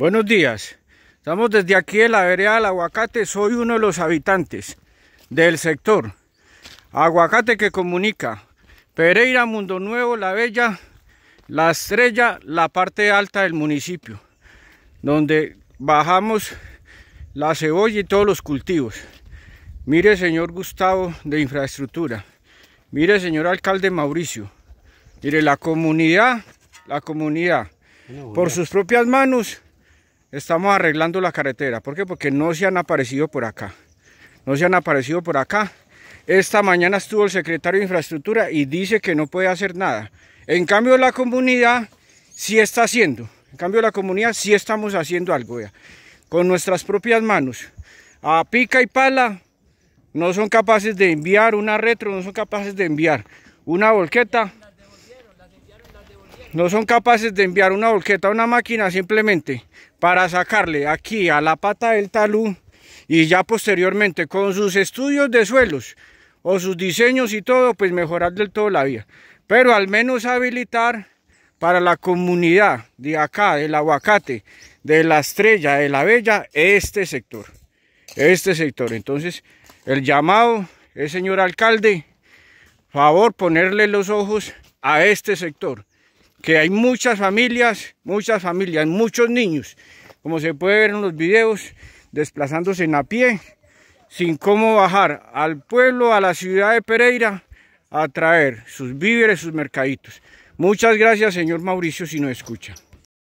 Buenos días, estamos desde aquí en la vereda del aguacate, soy uno de los habitantes del sector Aguacate que comunica Pereira, Mundo Nuevo, La Bella, La Estrella, la parte alta del municipio, donde bajamos la cebolla y todos los cultivos. Mire señor Gustavo de Infraestructura, mire señor alcalde Mauricio, mire la comunidad, la comunidad, por sus propias manos estamos arreglando la carretera. ¿Por qué? Porque no se han aparecido por acá. No se han aparecido por acá. Esta mañana estuvo el secretario de Infraestructura y dice que no puede hacer nada. En cambio la comunidad sí está haciendo. En cambio la comunidad sí estamos haciendo algo. ya. Con nuestras propias manos. A pica y pala no son capaces de enviar una retro, no son capaces de enviar una volqueta no son capaces de enviar una volqueta a una máquina simplemente para sacarle aquí a la pata del talud y ya posteriormente con sus estudios de suelos o sus diseños y todo, pues mejorar del todo la vía. Pero al menos habilitar para la comunidad de acá, del aguacate, de la estrella, de la bella, este sector. Este sector. Entonces, el llamado es, señor alcalde, favor ponerle los ojos a este sector que hay muchas familias, muchas familias, muchos niños, como se puede ver en los videos, desplazándose a pie, sin cómo bajar al pueblo, a la ciudad de Pereira, a traer sus víveres, sus mercaditos. Muchas gracias, señor Mauricio, si nos escucha.